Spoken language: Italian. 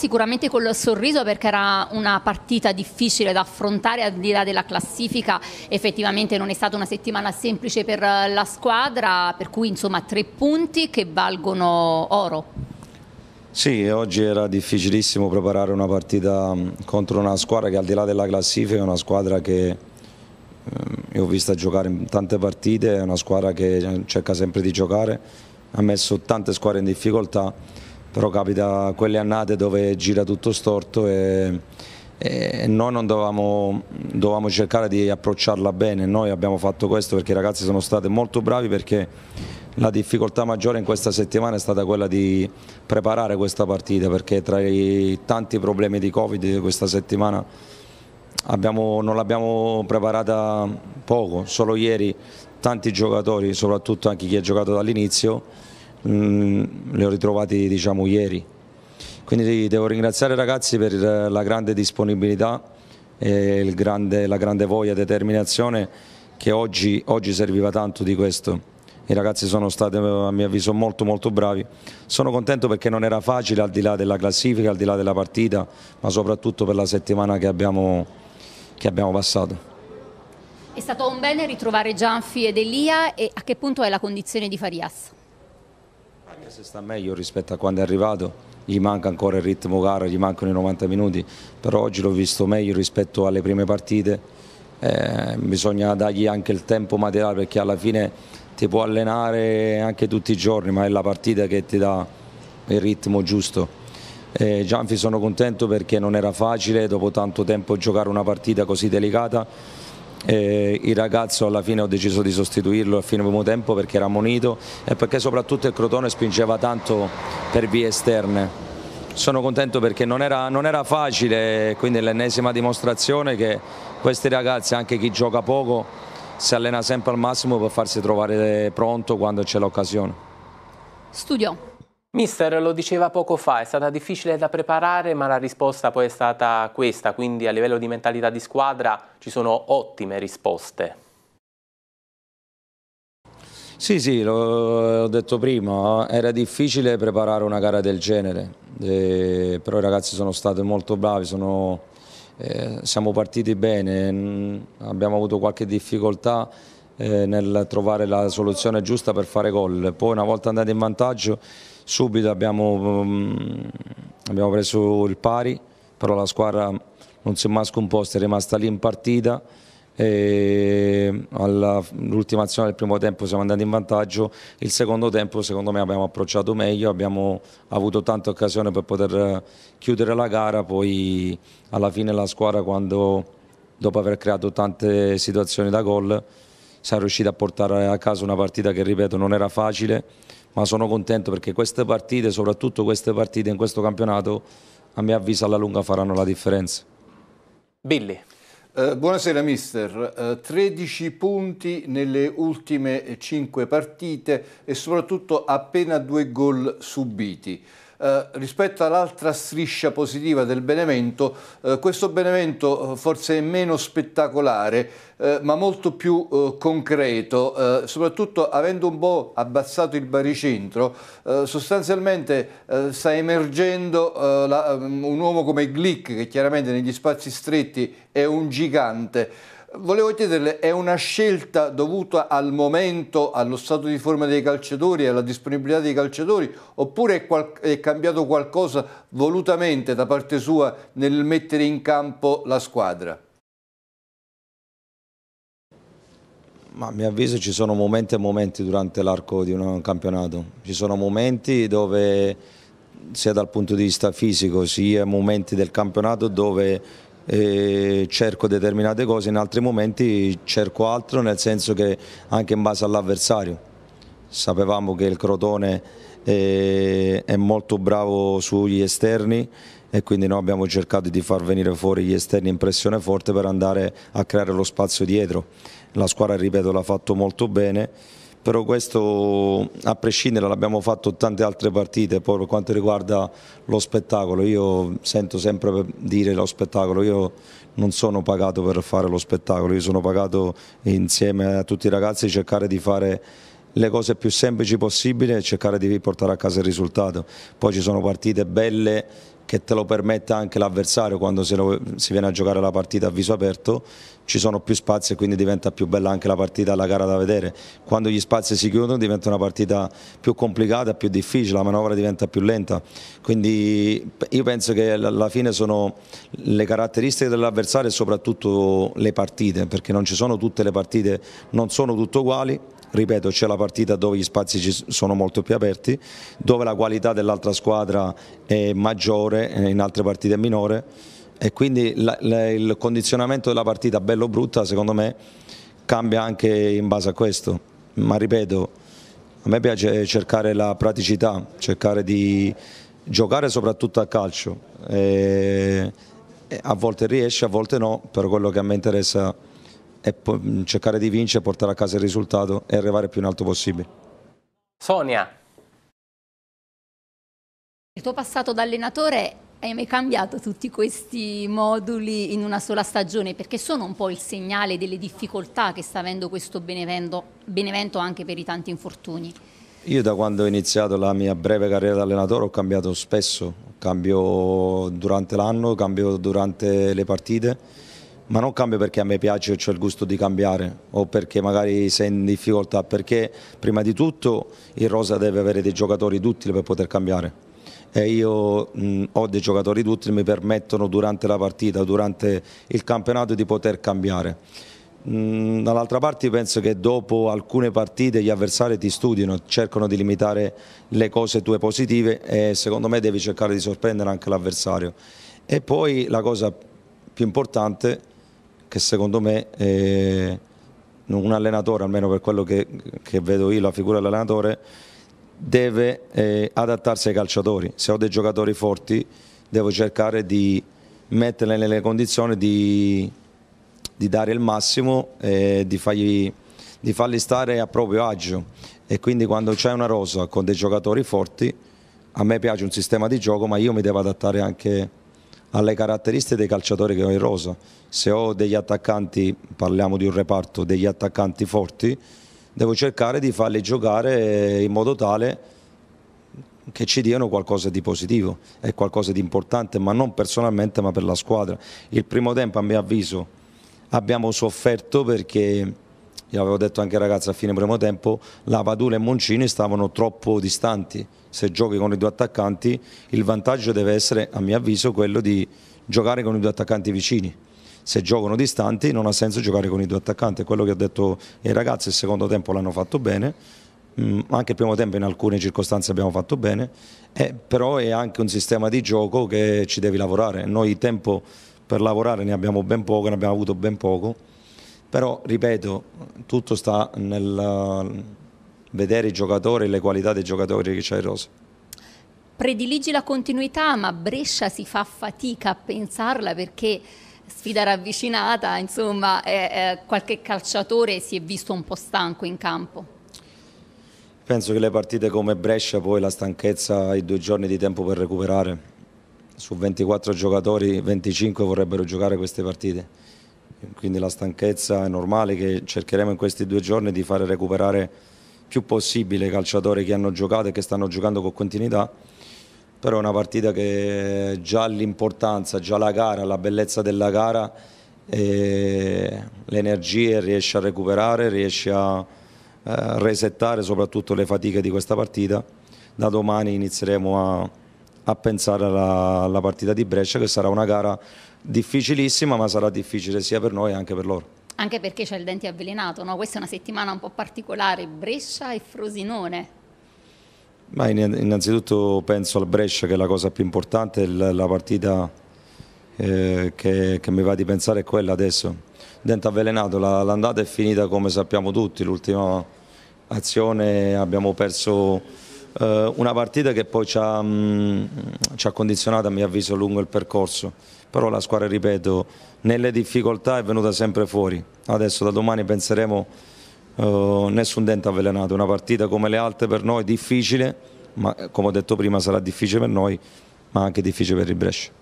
Sicuramente col sorriso perché era una partita difficile da affrontare al di là della classifica, effettivamente non è stata una settimana semplice per eh, la squadra, per cui insomma tre punti che valgono oro. Sì, oggi era difficilissimo preparare una partita mm, contro una squadra che al di là della classifica è una squadra che mm, io ho visto giocare in tante partite, è una squadra che eh, cerca sempre di giocare, ha messo tante squadre in difficoltà però capita quelle annate dove gira tutto storto e, e noi non dovevamo, dovevamo, cercare di approcciarla bene, noi abbiamo fatto questo perché i ragazzi sono stati molto bravi perché la difficoltà maggiore in questa settimana è stata quella di preparare questa partita perché tra i tanti problemi di Covid questa settimana abbiamo, non l'abbiamo preparata poco, solo ieri tanti giocatori, soprattutto anche chi ha giocato dall'inizio mh, mm, li ho ritrovati diciamo, ieri. Quindi devo ringraziare i ragazzi per la grande disponibilità e grande, la grande voglia e determinazione che oggi, oggi serviva tanto di questo i ragazzi sono stati a mio avviso molto molto bravi. Sono contento perché non era facile al di là della classifica, al di là della partita, ma soprattutto per la settimana che abbiamo, che abbiamo passato. È stato un bene ritrovare Gianfi ed Elia e a che punto è la condizione di Farias? se sta meglio rispetto a quando è arrivato, gli manca ancora il ritmo gara, gli mancano i 90 minuti, però oggi l'ho visto meglio rispetto alle prime partite. Eh, bisogna dargli anche il tempo materiale perché alla fine ti può allenare anche tutti i giorni, ma è la partita che ti dà il ritmo giusto. Eh, Gianfi sono contento perché non era facile dopo tanto tempo giocare una partita così delicata eh, il ragazzo alla fine ho deciso di sostituirlo a fine primo tempo perché era monito e perché soprattutto il Crotone spingeva tanto per vie esterne. Sono contento perché non era, non era facile, quindi è l'ennesima dimostrazione che questi ragazzi, anche chi gioca poco, si allena sempre al massimo per farsi trovare pronto quando c'è l'occasione. Studio. Mister lo diceva poco fa, è stata difficile da preparare ma la risposta poi è stata questa, quindi a livello di mentalità di squadra ci sono ottime risposte. Sì, sì, l'ho detto prima, era difficile preparare una gara del genere, eh, però i ragazzi sono stati molto bravi, sono, eh, siamo partiti bene, mm, abbiamo avuto qualche difficoltà eh, nel trovare la soluzione giusta per fare gol, poi una volta andati in vantaggio subito abbiamo, mm, abbiamo, preso il pari, però la squadra non si è mai scomposta, è rimasta lì in partita all'ultima azione del primo tempo siamo andati in vantaggio, il secondo tempo secondo me abbiamo approcciato meglio, abbiamo avuto tante occasioni per poter chiudere la gara, poi alla fine la squadra quando, dopo aver creato tante situazioni da gol sarà riuscita a portare a casa una partita che ripeto non era facile ma sono contento perché queste partite, soprattutto queste partite in questo campionato, a mio avviso alla lunga faranno la differenza. Billy. Eh, buonasera mister, eh, 13 punti nelle ultime 5 partite e soprattutto appena due gol subiti. Eh, rispetto all'altra striscia positiva del Benevento, eh, questo Benevento eh, forse è meno spettacolare eh, ma molto più eh, concreto, soprattutto avendo un po' abbassato il baricentro, sostanzialmente sta emergendo la, mm, un uomo come Glick che chiaramente negli spazi stretti è un gigante. Volevo chiederle, è una scelta dovuta al momento, allo stato di forma dei calciatori, alla disponibilità dei calciatori, oppure è, è, cambiato qualcosa volutamente da parte sua nel mettere in campo la squadra? Ma a mio avviso ci sono momenti e momenti durante l'arco di un campionato. Ci sono momenti dove sia dal punto di vista fisico sia momenti del campionato dove cerco determinate cose, in altri momenti cerco altro, nel senso che anche in base all'avversario. Sapevamo che il Crotone eh, è molto bravo sugli esterni e quindi noi abbiamo cercato di far venire fuori gli esterni in pressione forte per andare a creare lo spazio dietro. La squadra, ripeto, l'ha fatto molto bene però questo a prescindere l'abbiamo fatto tante altre partite, poi per quanto riguarda lo spettacolo, io sento sempre dire lo spettacolo, io non sono pagato per fare lo spettacolo, io sono pagato insieme a tutti i ragazzi cercare di fare le cose più semplici possibile e cercare di portare a casa il risultato. Poi ci sono partite belle che te lo permette anche l'avversario quando si, viene a giocare la partita a viso aperto, ci sono più spazi e quindi diventa più bella anche la partita, la gara da vedere. Quando gli spazi si chiudono diventa una partita più complicata, più difficile, la manovra diventa più lenta. Quindi io penso che alla fine sono le caratteristiche dell'avversario e soprattutto le partite, perché non ci sono tutte le partite, non sono tutte uguali ripeto c'è la partita dove gli spazi sono molto più aperti, dove la qualità dell'altra squadra è maggiore, e eh, in altre partite è minore e quindi il condizionamento della partita bello o brutta secondo me cambia anche in base a questo, ma ripeto a me piace cercare la praticità, cercare di giocare soprattutto a calcio. E eh, eh, a volte riesce, a volte no, per quello che a me interessa è e mm, cercare di vincere, portare a casa il risultato e arrivare più in alto possibile. Sonia. Il tuo passato da allenatore hai mai cambiato tutti questi moduli in una sola stagione? Perché sono un po' il segnale delle difficoltà che sta avendo questo Benevento, Benevento anche per i tanti infortuni. Io da quando ho iniziato la mia breve carriera da allenatore ho cambiato spesso, cambio durante l'anno, cambio durante le partite ma non cambio perché a me piace e ho il gusto di cambiare o perché magari sei in difficoltà, perché prima di tutto il Rosa deve avere dei giocatori duttili per poter cambiare. E io mh, ho dei giocatori duttili che mi permettono durante la partita, durante il campionato di poter cambiare. Dall'altra parte penso che dopo alcune partite gli avversari ti studiano, cercano di limitare le cose tue positive e secondo me devi cercare di sorprendere anche l'avversario. E poi la cosa più importante che secondo me eh, un allenatore, almeno per quello che, che vedo io, la figura dell'allenatore, deve eh, adattarsi ai calciatori. Se ho dei giocatori forti devo cercare di metterli nelle condizioni di, di dare il massimo e di, fargli, di farli stare a proprio agio. E quindi quando c'è una rosa con dei giocatori forti, a me piace un sistema di gioco, ma io mi devo adattare anche alle caratteristiche dei calciatori che ho in rosa. Se ho degli attaccanti, parliamo di un reparto, degli attaccanti forti, devo cercare di farli giocare in modo tale che ci diano qualcosa di positivo e qualcosa di importante, ma non personalmente ma per la squadra. Il primo tempo a mio avviso abbiamo sofferto perché io avevo detto anche ai ragazzi a fine primo tempo, la Padula e Moncini stavano troppo distanti, se giochi con i due attaccanti il vantaggio deve essere a mio avviso quello di giocare con i due attaccanti vicini, se giocano distanti non ha senso giocare con i due attaccanti, è quello che ho detto ai ragazzi, il secondo tempo l'hanno fatto bene, mm, anche il primo tempo in alcune circostanze abbiamo fatto bene, eh, però è anche un sistema di gioco che ci devi lavorare, noi tempo per lavorare ne abbiamo ben poco, ne abbiamo avuto ben poco però, ripeto, tutto sta nel eh, vedere i giocatori e le qualità dei giocatori che c'è in rosa. Prediligi la continuità, ma Brescia si fa fatica a pensarla perché sfida ravvicinata, insomma, eh, eh, qualche calciatore si è visto un po' stanco in campo. Penso che le partite come Brescia poi la stanchezza ha i due giorni di tempo per recuperare. Su 24 giocatori 25 vorrebbero giocare queste partite quindi la stanchezza è normale che cercheremo in questi due giorni di fare recuperare più possibile i calciatori che hanno giocato e che stanno giocando con continuità, però è una partita che già l'importanza, già la gara, la bellezza della gara, le energie riesce a recuperare, riesce a eh, resettare soprattutto le fatiche di questa partita. Da domani inizieremo a a pensare alla, alla partita di Brescia che sarà una gara difficilissima ma sarà difficile sia per noi che per loro. Anche perché c'è il dente avvelenato, no? questa è una settimana un po' particolare, Brescia e Frosinone. Ma innanzitutto penso al Brescia che è la cosa più importante, la partita eh, che, che, mi va di pensare è quella adesso. Dente avvelenato, l'andata è finita come sappiamo tutti, l'ultima azione abbiamo perso eh, una partita che poi ci ha, mh, mm, ci ha, condizionato a mio avviso lungo il percorso, però la squadra, ripeto, nelle difficoltà è venuta sempre fuori, adesso da domani penseremo uh, nessun dente avvelenato, una partita come le altre per noi difficile, ma eh, come ho detto prima sarà difficile per noi, ma anche difficile per il Brescia.